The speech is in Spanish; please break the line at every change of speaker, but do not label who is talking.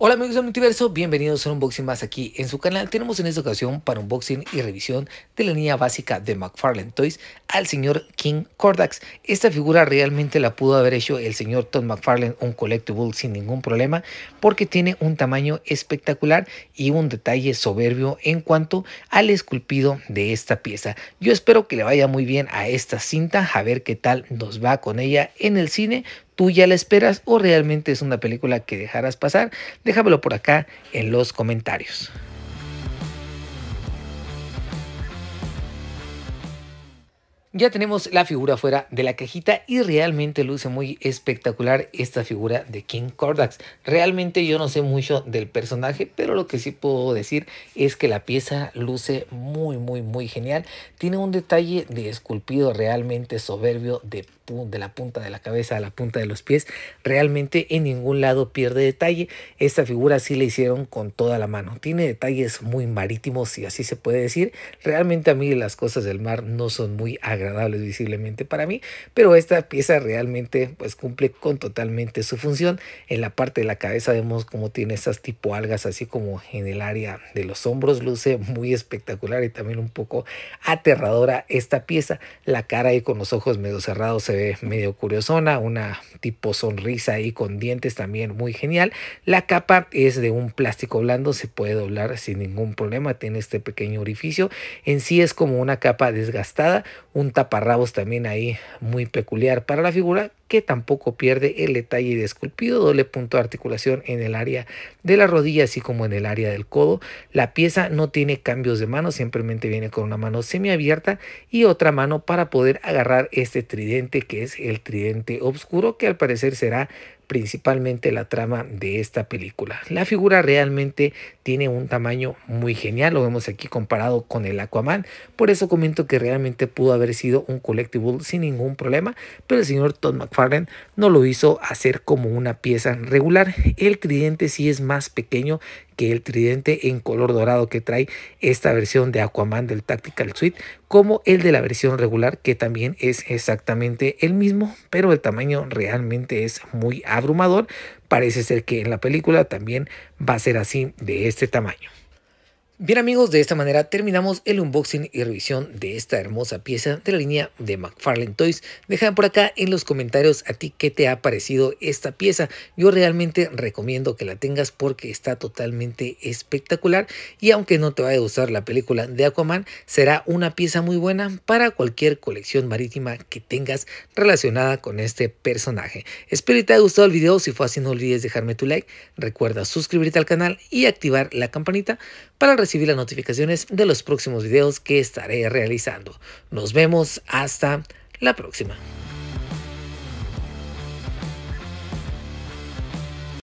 Hola amigos del multiverso, bienvenidos a un unboxing más aquí en su canal. Tenemos en esta ocasión para unboxing y revisión de la línea básica de McFarlane Toys al señor King Kordax. Esta figura realmente la pudo haber hecho el señor Todd McFarlane un collectible sin ningún problema porque tiene un tamaño espectacular y un detalle soberbio en cuanto al esculpido de esta pieza. Yo espero que le vaya muy bien a esta cinta, a ver qué tal nos va con ella en el cine tú ya la esperas o realmente es una película que dejarás pasar? Déjamelo por acá en los comentarios. Ya tenemos la figura fuera de la cajita y realmente luce muy espectacular esta figura de King Kordax. Realmente yo no sé mucho del personaje, pero lo que sí puedo decir es que la pieza luce muy, muy, muy genial. Tiene un detalle de esculpido realmente soberbio de, de la punta de la cabeza a la punta de los pies. Realmente en ningún lado pierde detalle. Esta figura sí la hicieron con toda la mano. Tiene detalles muy marítimos, si así se puede decir. Realmente a mí las cosas del mar no son muy agradables agradables visiblemente para mí, pero esta pieza realmente pues cumple con totalmente su función. En la parte de la cabeza vemos cómo tiene esas tipo algas, así como en el área de los hombros, luce muy espectacular y también un poco aterradora esta pieza. La cara y con los ojos medio cerrados se ve medio curiosona, una tipo sonrisa y con dientes también muy genial. La capa es de un plástico blando, se puede doblar sin ningún problema, tiene este pequeño orificio. En sí es como una capa desgastada, un un taparrabos también ahí muy peculiar para la figura que tampoco pierde el detalle de esculpido, doble punto de articulación en el área de la rodilla así como en el área del codo. La pieza no tiene cambios de mano, simplemente viene con una mano semiabierta y otra mano para poder agarrar este tridente que es el tridente oscuro que al parecer será principalmente la trama de esta película. La figura realmente tiene un tamaño muy genial, lo vemos aquí comparado con el Aquaman, por eso comento que realmente pudo haber sido un collectible sin ningún problema, pero el señor Todd McFarlane no lo hizo hacer como una pieza regular. El cliente sí es más pequeño que el tridente en color dorado que trae esta versión de Aquaman del Tactical Suite, como el de la versión regular que también es exactamente el mismo, pero el tamaño realmente es muy abrumador. Parece ser que en la película también va a ser así de este tamaño. Bien amigos, de esta manera terminamos el unboxing y revisión de esta hermosa pieza de la línea de McFarlane Toys. Deja por acá en los comentarios a ti qué te ha parecido esta pieza. Yo realmente recomiendo que la tengas porque está totalmente espectacular y aunque no te vaya a gustar la película de Aquaman, será una pieza muy buena para cualquier colección marítima que tengas relacionada con este personaje. Espero que te haya gustado el video, si fue así no olvides dejarme tu like, recuerda suscribirte al canal y activar la campanita para recibir las notificaciones de los próximos videos que estaré realizando. Nos vemos hasta la próxima.